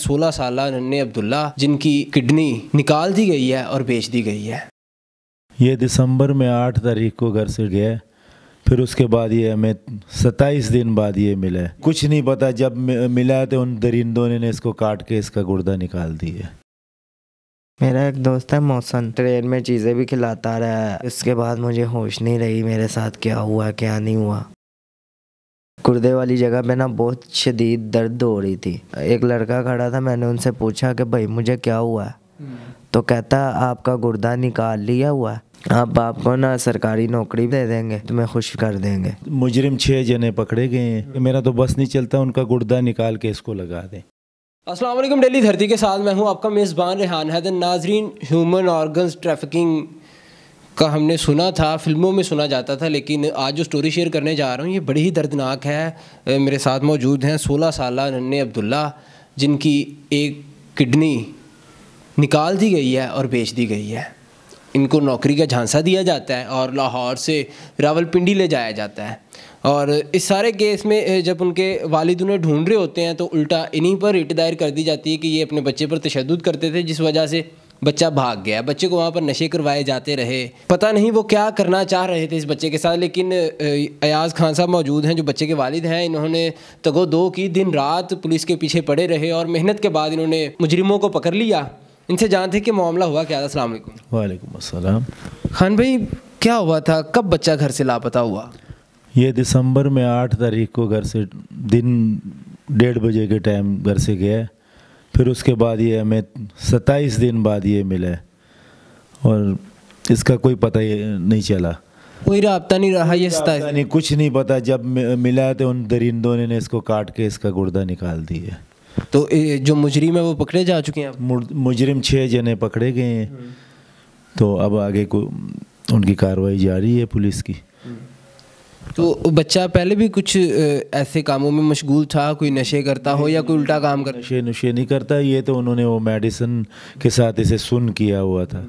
सोलह साल नन्ने अब्दुल्ला जिनकी किडनी निकाल दी गई है और बेच दी गई है ये दिसंबर में आठ तारीख को घर से गया फिर उसके बाद ये हमें सत्ताईस दिन बाद ये मिला कुछ नहीं पता जब मिला तो उन दरिंदों ने इसको काट के इसका गुर्दा निकाल दिया मेरा एक दोस्त है मौसम ट्रेन में चीज़ें भी खिलाता रहा है इसके बाद मुझे होश नहीं रही मेरे साथ क्या हुआ क्या नहीं हुआ गुर्दे वाली जगह पे ना बहुत शदीद दर्द हो रही थी एक लड़का खड़ा था मैंने उनसे पूछा कि भाई मुझे क्या हुआ है तो कहता आपका गुर्दा निकाल लिया हुआ है आप आपको ना सरकारी नौकरी दे देंगे तुम्हें तो खुश कर देंगे मुजरिम छः जने पकड़े गए हैं मेरा तो बस नहीं चलता उनका गुर्दा निकाल के इसको लगा दें असलम डेली धरती के साथ मैं हूँ आपका मेज़बान रेहान हैदर नाजरीन ह्यूमन ऑर्गन ट्रैफिकिंग का हमने सुना था फिल्मों में सुना जाता था लेकिन आज जो स्टोरी शेयर करने जा रहा हूँ ये बड़ी ही दर्दनाक है मेरे साथ मौजूद हैं सोलह साल नन्ने अब्दुल्ला जिनकी एक किडनी निकाल दी गई है और बेच दी गई है इनको नौकरी का झांसा दिया जाता है और लाहौर से रावलपिंडी ले जाया जाता है और इस सारे केस में जब उनके वालिद उन्हें ढूंढ रहे होते हैं तो उल्टा इन्हीं पर रिट दायर कर दी जाती है कि ये अपने बच्चे पर तशद करते थे जिस वजह से बच्चा भाग गया बच्चे को वहाँ पर नशे करवाए जाते रहे पता नहीं वो क्या करना चाह रहे थे इस बच्चे के साथ लेकिन अयाज़ खान साहब मौजूद हैं जो बच्चे के वालिद हैं इन्होंने तगो दो की दिन रात पुलिस के पीछे पड़े रहे और मेहनत के बाद इन्होंने मुजरिमों को पकड़ लिया इनसे जानते कि मामला हुआ क्या था असल वालेकुम असलम खान भाई क्या हुआ था कब बच्चा घर से लापता हुआ ये दिसंबर में आठ तारीख को घर से दिन डेढ़ बजे के टाइम घर से गया फिर उसके बाद ये हमें सत्ताईस दिन बाद ये मिले और इसका कोई पता ही नहीं चला कोई रहा नहीं रहा ये सताईस नहीं कुछ नहीं पता जब मिला तो उन दरिंदों ने, इसको काट के इसका गुर्दा निकाल दिया तो जो मुजरिम है वो पकड़े जा चुके हैं मुजरिम छः जने पकड़े गए हैं तो अब आगे को उनकी कार्रवाई जारी है पुलिस की तो बच्चा पहले भी कुछ ऐसे कामों में मशगूल था कोई नशे करता हो या कोई उल्टा काम करता नशे नशे नहीं करता ये तो उन्होंने वो मेडिसिन के साथ इसे सुन किया हुआ था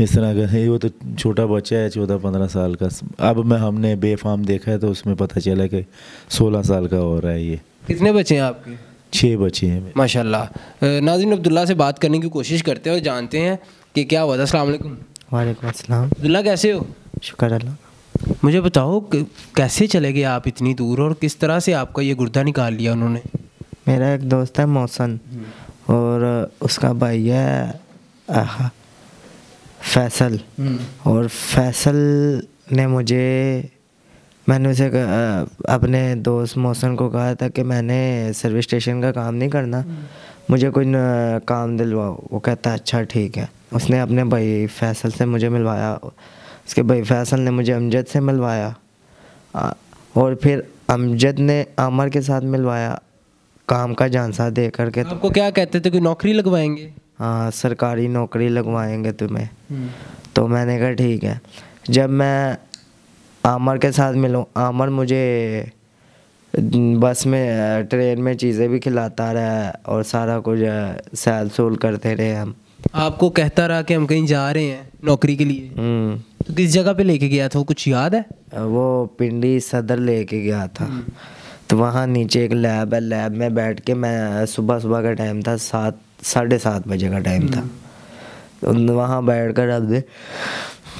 इस तरह का वो तो छोटा बच्चा है चौदह पंद्रह साल का अब मैं हमने बेफाम देखा है तो उसमें पता चला कि सोलह साल का हो रहा है ये कितने बच्चे हैं आपके छः बच्चे हैं माशाल्लाह नाजिन अब्दुल्ला से बात करने की कोशिश करते हैं और जानते हैं कि क्या हुआ था असल वालेकुम अब्दुल्ला कैसे हो शुक्र अल्लाह मुझे बताओ कैसे चले गए आप इतनी दूर और किस तरह से आपका ये गुर्दा निकाल लिया उन्होंने मेरा एक दोस्त है मौसन और उसका भाई है आहा, फैसल हम्म। और फैसल ने मुझे मैंने उसे अपने दोस्त मौसन को कहा था कि मैंने सर्विस स्टेशन का काम नहीं करना हम्म। मुझे कोई काम दिलवाओ वो कहता अच्छा ठीक है उसने अपने भाई फैसल से मुझे मिलवाया इसके भाई फैसल ने मुझे अमजद से मिलवाया और फिर अमजद ने आमर के साथ मिलवाया काम का जानसा दे करके तो आपको क्या कहते थे कि नौकरी लगवाएंगे हाँ सरकारी नौकरी लगवाएंगे तुम्हें हम्म। तो मैंने कहा ठीक है जब मैं आमर के साथ मिलूँ आमर मुझे बस में ट्रेन में चीज़ें भी खिलाता रहा और सारा कुछ सैल सूल करते रहे हम आपको कहता रहा कि हम कहीं जा रहे हैं नौकरी के लिए हम्म। तो किस जगह पे लेके गया था वो कुछ याद है वो पिंडी सदर लेके गया था हम्म। तो वहाँ नीचे एक लैब है लैब में बैठ के मैं सुबह सुबह का टाइम था सात साढ़े सात बजे का टाइम था हम्म। वहाँ बैठ कर अब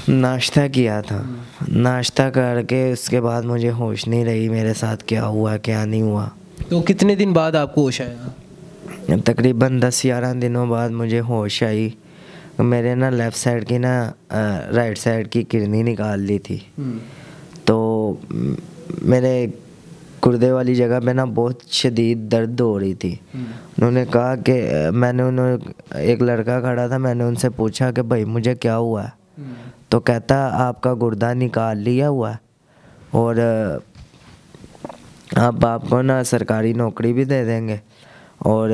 नाश्ता किया था हम्म। नाश्ता करके उसके बाद मुझे होश नहीं रही मेरे साथ क्या हुआ क्या नहीं हुआ तो कितने दिन बाद आपको होश आया तकरीबन दस ग्यारह दिनों बाद मुझे होश आई मेरे ना लेफ़्ट साइड की ना राइट साइड की किडनी निकाल ली थी हम्म। तो मेरे गुर्दे वाली जगह पे ना बहुत शदीद दर्द हो रही थी हम्म। उन्होंने कहा कि मैंने उन्होंने एक लड़का खड़ा था मैंने उनसे पूछा कि भाई मुझे क्या हुआ है हम्म। तो कहता आपका गुर्दा निकाल लिया हुआ है और बाप आपको ना सरकारी नौकरी भी दे देंगे और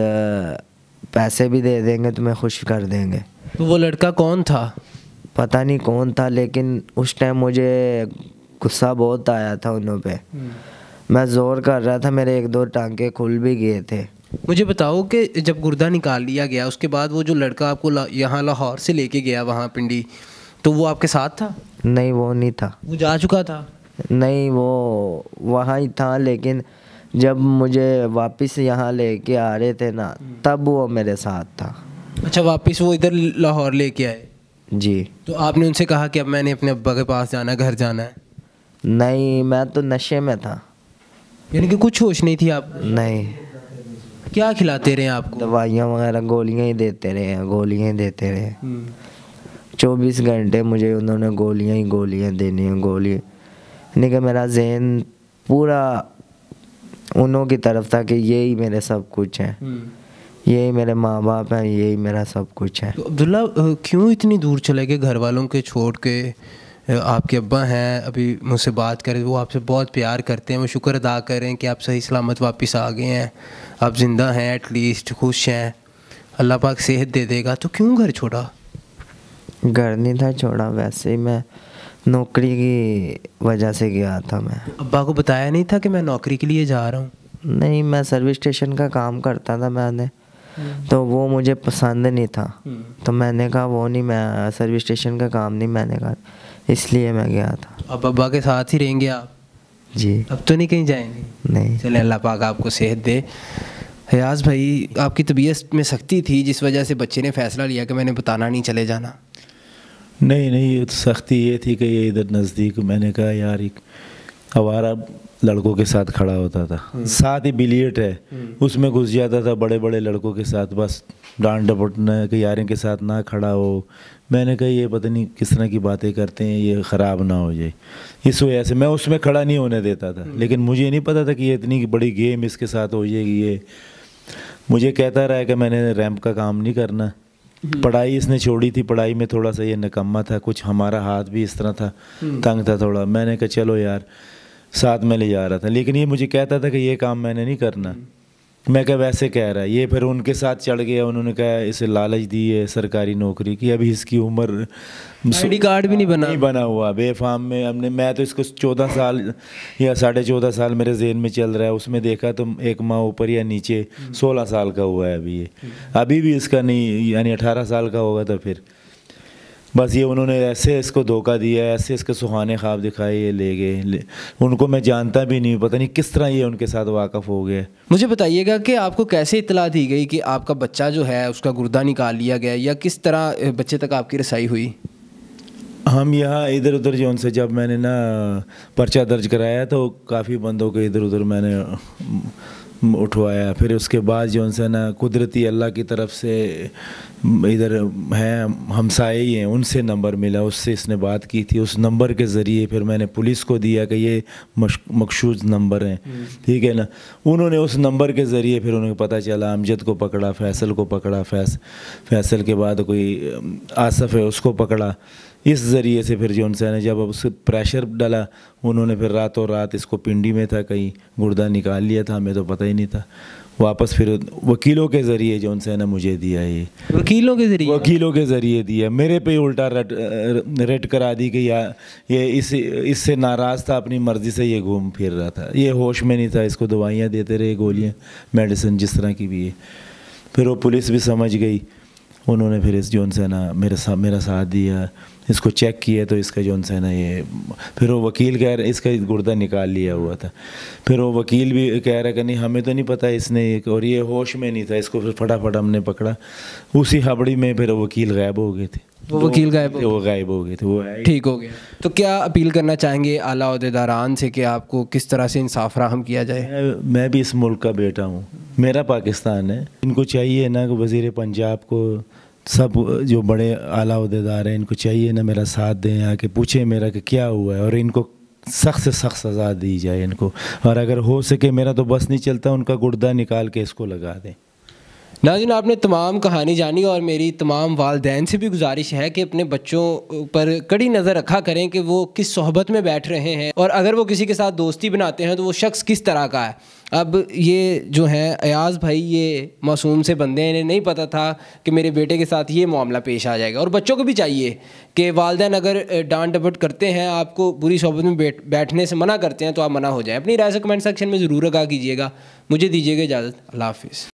पैसे भी दे देंगे तुम्हें खुश कर देंगे तो वो लड़का कौन था पता नहीं कौन था लेकिन उस टाइम मुझे गुस्सा बहुत आया था उन पे हम्म। मैं जोर कर रहा था मेरे एक दो टांके खुल भी गए थे मुझे बताओ कि जब गुर्दा निकाल लिया गया उसके बाद वो जो लड़का आपको ला, यहाँ लाहौर से लेके गया वहाँ पिंडी तो वो आपके साथ था नहीं वो नहीं था वो जा चुका था नहीं वो वहाँ ही था लेकिन जब मुझे वापस यहाँ लेके आ रहे थे ना हम्म। तब वो मेरे साथ था अच्छा वापस वो इधर लाहौर लेके आए जी तो आपने उनसे कहा कि अब मैंने अपने अब्बा के पास जाना घर जाना है नहीं मैं तो नशे में था यानी कि कुछ होश नहीं थी आप नहीं क्या खिलाते रहे आपको दवाइयाँ वगैरह गोलियाँ ही देते रहे गोलियाँ ही देते रहे हम्म। चौबीस घंटे मुझे उन्होंने गोलियाँ ही गोलियाँ देनी हैं गोली यानी कि मेरा जहन पूरा उनों की तरफ था कि यही मेरे सब कुछ है हम्म। यही मेरे माँ बाप हैं यही मेरा सब कुछ है तो अब्दुल्ला क्यों इतनी दूर चले गए घर वालों के छोड़ के आपके अब्बा हैं अभी मुझसे बात करें वो आपसे बहुत प्यार करते हैं वो शुक्र अदा कर रहे हैं कि आप सही सलामत वापस आ गए हैं आप ज़िंदा हैं एटलीस्ट खुश हैं अल्लाह पाक सेहत दे देगा तो क्यों घर छोड़ा घर नहीं था छोड़ा वैसे ही मैं नौकरी की वजह से गया था मैं अब्बा को बताया नहीं था कि मैं नौकरी के लिए जा रहा हूँ नहीं मैं सर्विस स्टेशन का काम करता था मैंने तो वो मुझे पसंद नहीं था तो मैंने कहा वो नहीं मैं सर्विस स्टेशन का काम नहीं मैंने कहा इसलिए मैं गया था अब अब्बा के साथ ही रहेंगे आप जी अब तो नहीं कहीं जाएंगे नहीं चले अल्लाह पाक आपको सेहत दे हयाज भाई आपकी तबीयत में सख्ती थी जिस वजह से बच्चे ने फैसला लिया कि मैंने बताना नहीं चले जाना नहीं नहीं तो सख्ती ये थी कि ये इधर नज़दीक मैंने कहा यार एक हमारा लड़कों के साथ खड़ा होता था हम्म। साथ ही बिलियट है हम्म। उसमें घुस जाता था बड़े बड़े लड़कों के साथ बस डांट डपटने के यारों के साथ ना खड़ा हो मैंने कहा ये पता नहीं किस तरह की बातें करते हैं ये ख़राब ना हो जाए इस वजह से मैं उसमें खड़ा नहीं होने देता था हम्म। लेकिन मुझे नहीं पता था कि ये इतनी बड़ी गेम इसके साथ हो जाएगी ये मुझे कहता रहा कि मैंने रैंप का काम नहीं करना पढ़ाई इसने छोड़ी थी पढ़ाई में थोड़ा सा ये निकम्मा था कुछ हमारा हाथ भी इस तरह था तंग था थोड़ा मैंने कहा चलो यार साथ में ले जा रहा था लेकिन ये मुझे कहता था कि ये काम मैंने नहीं करना मैं क्या वैसे कह रहा है ये फिर उनके साथ चढ़ गया उन्होंने कहा इसे लालच दी है सरकारी नौकरी की अभी इसकी उम्र आईडी कार्ड भी नहीं बना नहीं बना हुआ बेफाम में हमने मैं तो इसको चौदह साल या साढ़े चौदह साल मेरे जेन में चल रहा है उसमें देखा तो एक माह ऊपर या नीचे हम्म। सोलह साल का हुआ है अभी ये अभी भी इसका नहीं यानी अठारह साल का होगा तो फिर बस ये उन्होंने ऐसे इसको धोखा दिया ऐसे इसके सुहाने ख्वाब दिखाए ये ले गए उनको मैं जानता भी नहीं पता नहीं किस तरह ये उनके साथ वाकफ़ हो गया मुझे बताइएगा कि आपको कैसे इतला दी गई कि आपका बच्चा जो है उसका गुर्दा निकाल लिया गया या किस तरह बच्चे तक आपकी रसाई हुई हम यहाँ इधर उधर जो उनसे जब मैंने ना पर्चा दर्ज कराया तो काफ़ी बंदों के इधर उधर मैंने उठवाया फिर उसके बाद जो उनसे ना कुदरती अल्लाह की तरफ से इधर हैं हमसाए ही हैं उनसे नंबर मिला उससे इसने बात की थी उस नंबर के ज़रिए फिर मैंने पुलिस को दिया कि ये मकशूज नंबर हैं हम्म। ठीक है ना उन्होंने उस नंबर के ज़रिए फिर उन्हें पता चला अमजद को पकड़ा फैसल को पकड़ा फैस फैसल के बाद कोई आसफ़ है उसको पकड़ा इस ज़रिए से फिर जो ने जब अब उस प्रेशर डाला उन्होंने फिर रातों रात इसको पिंडी में था कहीं गुर्दा निकाल लिया था हमें तो पता ही नहीं था वापस फिर वकीलों के ज़रिए जो उनसे मुझे दिया ये वकीलों के ज़रिए वकीलों के ज़रिए दिया मेरे पे उल्टा रट रट करा दी कि या ये इस इससे नाराज़ था अपनी मर्ज़ी से ये घूम फिर रहा था ये होश में नहीं था इसको दवाइयाँ देते रहे गोलियाँ मेडिसिन जिस तरह की भी है फिर वो पुलिस भी समझ गई उन्होंने फिर इस जोन उनसे ना मेरे सा, मेरा साथ दिया इसको चेक किया तो इसका जो है ना ये फिर वो वकील कह रहे इसका गुर्दा निकाल लिया हुआ था फिर वो वकील भी कह रहा कि नहीं हमें तो नहीं पता इसने और ये होश में नहीं था इसको फिर फटाफट हमने पकड़ा उसी हबड़ी में फिर वकील गायब हो गए थे वो वकील गायब हो वो गायब हो गए थे वो ठीक हो गया तो क्या अपील करना चाहेंगे आला अहदेदारान से कि आपको किस तरह से इंसाफ फ्राहम किया जाए मैं भी इस मुल्क का बेटा हूँ मेरा पाकिस्तान है इनको चाहिए ना कि वजीर पंजाब को सब जो बड़े आला अहदेदार हैं इनको चाहिए ना मेरा साथ दें आके पूछें मेरा कि क्या हुआ है और इनको सख्त से सख्त सज़ा दी जाए इनको और अगर हो सके मेरा तो बस नहीं चलता उनका गुर्दा निकाल के इसको लगा दें नाजिन आपने तमाम कहानी जानी और मेरी तमाम वालदेन से भी गुजारिश है कि अपने बच्चों पर कड़ी नज़र रखा करें कि वो किस सोहबत में बैठ रहे हैं और अगर वो किसी के साथ दोस्ती बनाते हैं तो वो शख्स किस तरह का है अब ये जो है अयाज़ भाई ये मासूम से बंदे हैं इन्हें नहीं पता था कि मेरे बेटे के साथ ये मामला पेश आ जाएगा और बच्चों को भी चाहिए कि वालदेन अगर डांट डपट करते हैं आपको बुरी सोहबत में बैठने से मना करते हैं तो आप मना हो जाए अपनी राय से कमेंट सेक्शन में ज़रूर आगा कीजिएगा मुझे दीजिएगा इजाज़त अल्लाह हाफिज़